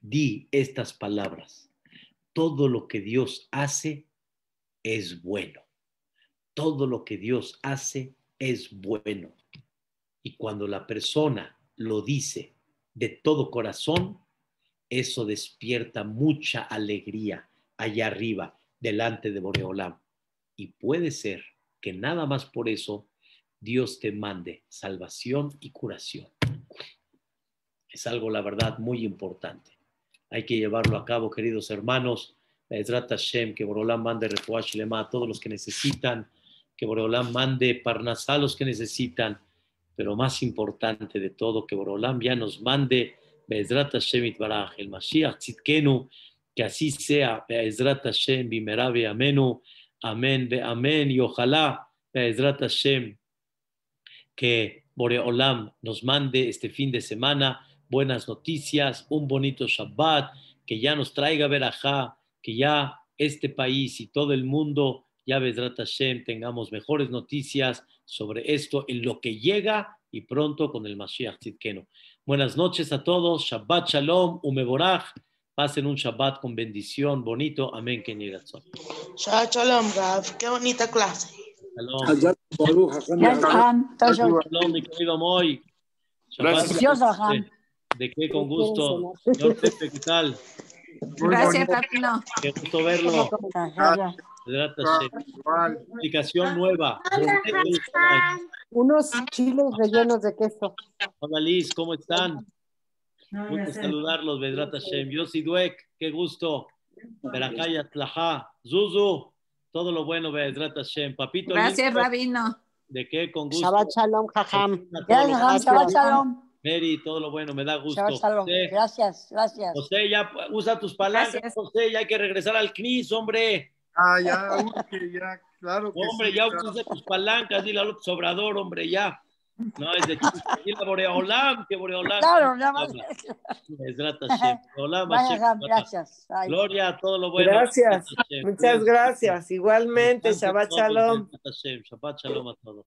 di estas palabras. Todo lo que Dios hace es bueno. Todo lo que Dios hace es bueno. Y cuando la persona lo dice de todo corazón, eso despierta mucha alegría allá arriba, delante de Boreolam. Y puede ser que nada más por eso Dios te mande salvación y curación es algo, la verdad, muy importante. Hay que llevarlo a cabo, queridos hermanos. Shem, que Borolam mande refuash lema a todos los que necesitan, que Borolam mande parnasá a los que necesitan, pero más importante de todo, que Borolam ya nos mande Be'ezrat Hashem Itbaraj, el Mashiach Tzitkenu, que así sea, Be'ezrat Hashem Bimera Amenu, Amén, Amén, y ojalá Be'ezrat Hashem, que Borolam nos mande este fin de semana buenas noticias, un bonito Shabbat, que ya nos traiga verajá, que ya este país y todo el mundo, ya Vedrat Hashem, tengamos mejores noticias sobre esto en lo que llega y pronto con el Mashiach Tzidkeno. Buenas noches a todos, Shabbat Shalom, umeborah. pasen un Shabbat con bendición, bonito, amén, que Shabbat Shalom, Rav, qué bonita clase. Shalom. Shalom, mi querido Moy. ¿De qué? Con gusto. Señor Pepe, ¿qué tal? Gracias, Papino. Qué gusto verlo. Gracias. Aplicación ah, nueva. Unos chiles rellenos de queso. Hola Liz, ¿cómo están? Gusto saludarlos, Vedrata Shem. Yossi Dweck, qué gusto.
Veracaya
Tlaja. Zuzu, todo lo bueno, Vedrata Shem. Papito. Gracias, Rabino. ¿De qué? Con gusto. Shabbat Shalom, Jajam. Shabbat Shalom. Mary, todo lo bueno, me da gusto. José, gracias, gracias. José, ya usa tus palancas, José, ya hay que regresar al Cris, hombre. Ah, ya, ya, claro que Hombre, ya usa tus palancas, dile a López Obrador, hombre, ya. No, es de Dile a Boreolam, que Boreolam. Claro, nada más. hola, gracias. Gloria a todo lo bueno. Gracias. Muchas gracias. Igualmente, Shabbat Shalom. Shabbat Shalom a todos.